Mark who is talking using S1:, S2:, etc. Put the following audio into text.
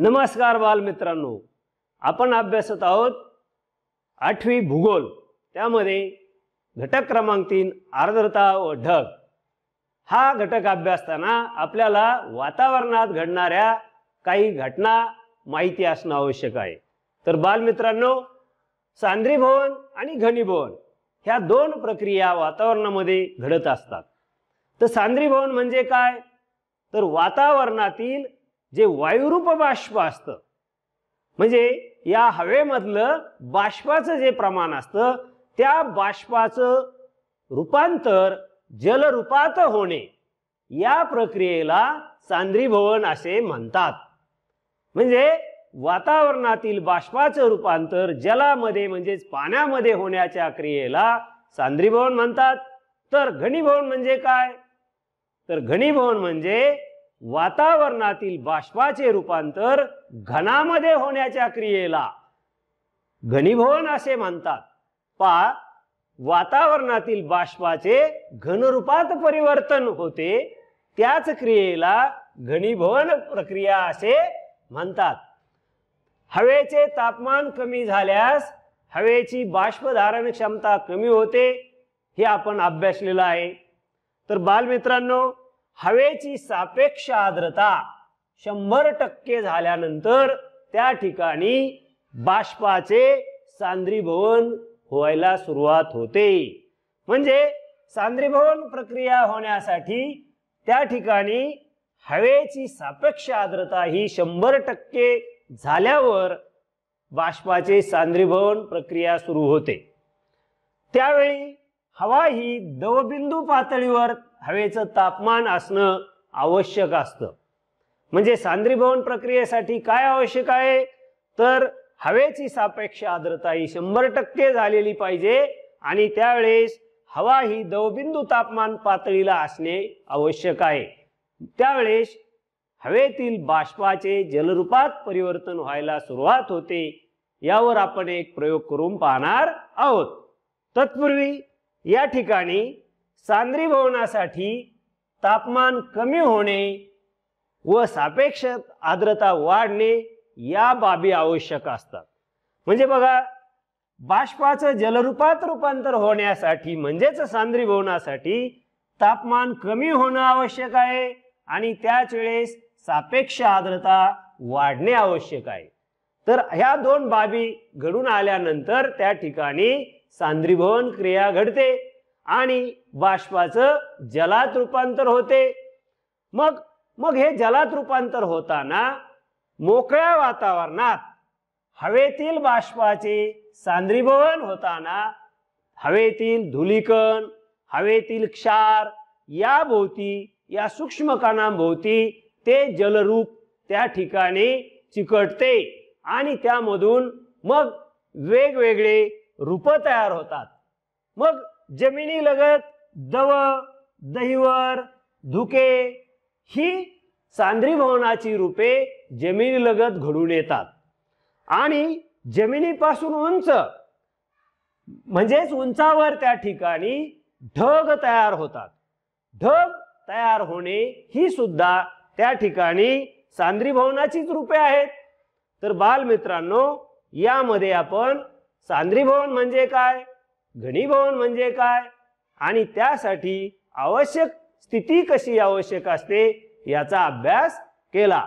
S1: नमस्कार बालमित्रांनो आपण अभ्यासत आहोत आठवी भूगोल त्यामध्ये घटक क्रमांक तीन आर्द्रता व ढग हा घटक अभ्यासताना आपल्याला वातावरणात घडणाऱ्या काही घटना माहिती असणं आवश्यक आहे तर बालमित्रांनो सांद्रीभवन आणि घनीभवन ह्या दोन प्रक्रिया वातावरणामध्ये घडत असतात तर सांद्रीभवन म्हणजे काय तर वातावरणातील जे वायुरूप बाष्प असतं म्हणजे या हवेमधलं बाष्पाचं जे प्रमाण असतं त्या बाष्पाचं रूपांतर जलरूपात होणे या प्रक्रियेला सांद्रीभवन असे म्हणतात म्हणजे वातावरणातील बाष्पाचं रूपांतर जलामध्ये म्हणजेच पाण्यामध्ये होण्याच्या क्रियेला सांद्रीभवन म्हणतात तर घनीभवन म्हणजे काय तर घनीभवन म्हणजे वातावरणातील बाष्पाचे रूपांतर घनामध्ये होण्याच्या क्रियेला घनीभवन असे म्हणतात पा वातावरणातील बाष्पाचे घनरूपात परिवर्तन होते त्याच क्रियेला घनीभवन प्रक्रिया असे म्हणतात हवेचे तापमान कमी झाल्यास हवेची बाष्प धारण क्षमता कमी होते हे आपण अभ्यासलेलं आहे तर बालमित्रांनो हवेची सापेक्ष आर्द्रता शंभर टक्के झाल्यानंतर त्या ठिकाणी बाष्पाचे सांद्रीभवन व्हायला सुरुवात होते म्हणजे सांद्रीभवन प्रक्रिया होण्यासाठी त्या ठिकाणी हवेची सापेक्ष आर्द्रता ही शंभर टक्के झाल्यावर बाष्पाचे सांद्रीभवन प्रक्रिया सुरू होते त्यावेळी हवा ही दवबिंदू पातळीवर हवेचं तापमान असणं आवश्यक असतं म्हणजे सांद्रीभवन प्रक्रियेसाठी काय आवश्यक आहे तर हवेची सापेक्ष आर्द्रता ही शंभर टक्के झालेली पाहिजे आणि त्यावेळेस हवा ही दवबिंदू तापमान पातळीला असणे आवश्यक आहे त्यावेळेस हवेतील बाष्पाचे जलरूपात परिवर्तन व्हायला सुरुवात होते यावर आपण एक प्रयोग करून पाहणार आहोत तत्पूर्वी या ठिकाणी सांद्रीभवनासाठी तापमान कमी होणे व सापेक्ष आर्द्रता वाढणे या बाबी आवश्यक असतात म्हणजे बघा बाष्पाचं जलरूपात रूपांतर होण्यासाठी म्हणजेच सांद्रीभवनासाठी तापमान कमी होणं आवश्यक आहे आणि त्याच वेळेस सापेक्ष आर्द्रता वाढणे आवश्यक आहे तर ह्या दोन बाबी घडून आल्यानंतर त्या ठिकाणी सांद्रीभवन क्रिया घडते आणि बाष्पाचं जलात रूपांतर होते मग मग हे जलात रूपांतर होताना मोकळ्या वातावरणात हवेतील बाष्पाचे सांद्रीभवन होताना हवेतील धुलिकण हवेतील क्षार या भोवती या सूक्ष्म कानाभोवती ते जलरूप त्या ठिकाणी चिकटते आणि त्यामधून मग वेगवेगळे रूपं तयार होतात मग जमिनीलगत दव दहिवर धुके ही सांद्री भवनाची रूपे लगत घडून येतात आणि जमिनीपासून उंच म्हणजेच उंचावर त्या ठिकाणी ढग तयार होतात ढग तयार होणे ही सुद्धा त्या ठिकाणी सांद्री भवनाचीच रूपे आहेत तर बालमित्रांनो यामध्ये आपण सांद्री भवन म्हणजे काय घनीभवन म्हणजे काय आणि त्यासाठी आवश्यक स्थिती कशी आवश्यक असते याचा अभ्यास केला